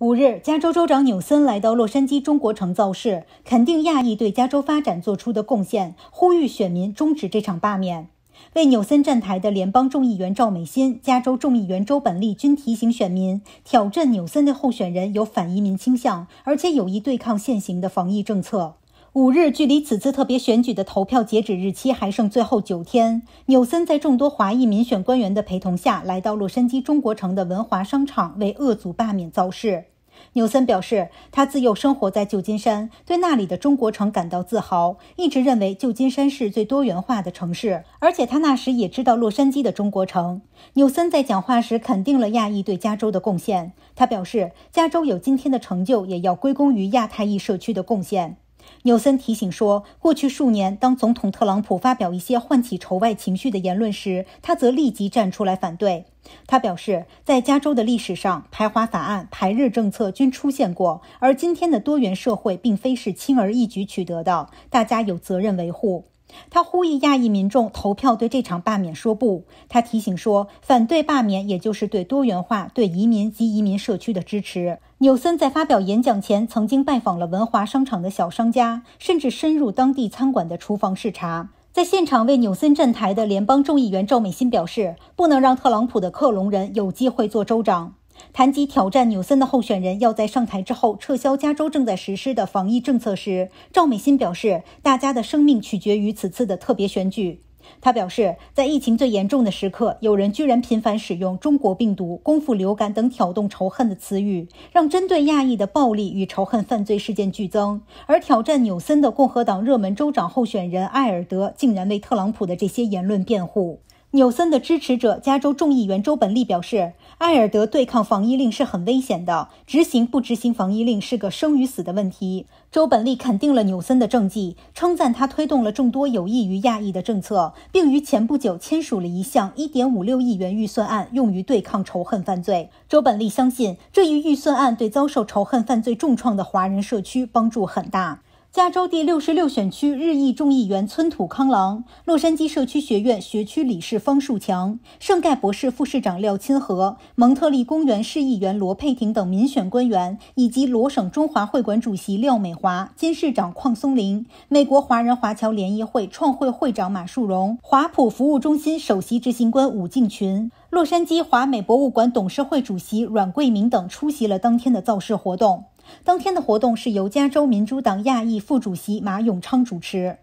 五日，加州州长纽森来到洛杉矶中国城造势，肯定亚裔对加州发展做出的贡献，呼吁选民终止这场罢免。为纽森站台的联邦众议员赵美心、加州众议员周本利均提醒选民，挑战纽森的候选人有反移民倾向，而且有意对抗现行的防疫政策。五日，距离此次特别选举的投票截止日期还剩最后九天。纽森在众多华裔民选官员的陪同下来到洛杉矶中国城的文华商场，为恶阻罢免造势。纽森表示，他自幼生活在旧金山，对那里的中国城感到自豪，一直认为旧金山是最多元化的城市。而且他那时也知道洛杉矶的中国城。纽森在讲话时肯定了亚裔对加州的贡献，他表示，加州有今天的成就，也要归功于亚太裔社区的贡献。纽森提醒说，过去数年，当总统特朗普发表一些唤起仇外情绪的言论时，他则立即站出来反对。他表示，在加州的历史上，排华法案、排日政策均出现过，而今天的多元社会并非是轻而易举取得的，大家有责任维护。他呼吁亚裔民众投票对这场罢免说不。他提醒说，反对罢免也就是对多元化、对移民及移民社区的支持。纽森在发表演讲前，曾经拜访了文华商场的小商家，甚至深入当地餐馆的厨房视察。在现场为纽森站台的联邦众议员赵美心表示，不能让特朗普的克隆人有机会做州长。谈及挑战纽森的候选人要在上台之后撤销加州正在实施的防疫政策时，赵美心表示：“大家的生命取决于此次的特别选举。”他表示，在疫情最严重的时刻，有人居然频繁使用“中国病毒”“功夫流感”等挑动仇恨的词语，让针对亚裔的暴力与仇恨犯罪事件剧增。而挑战纽森的共和党热门州长候选人艾尔德竟然为特朗普的这些言论辩护。纽森的支持者、加州众议员周本利表示，埃尔德对抗防疫令是很危险的，执行不执行防疫令是个生与死的问题。周本利肯定了纽森的政绩，称赞他推动了众多有益于亚裔的政策，并于前不久签署了一项1.56亿元预算案，用于对抗仇恨犯罪。周本利相信，这一预算案对遭受仇恨犯罪重创的华人社区帮助很大。加州第六十六选区日裔众议员村土康郎、洛杉矶社区学院学区理事方树强、圣盖博士副市长廖钦和、蒙特利公园市议员罗佩婷等民选官员，以及罗省中华会馆主席廖美华、监事长邝松林、美国华人华侨联谊会创会会长马树荣、华普服务中心首席执行官武静群。洛杉矶华美博物馆董事会主席阮桂明等出席了当天的造势活动。当天的活动是由加州民主党亚裔副主席马永昌主持。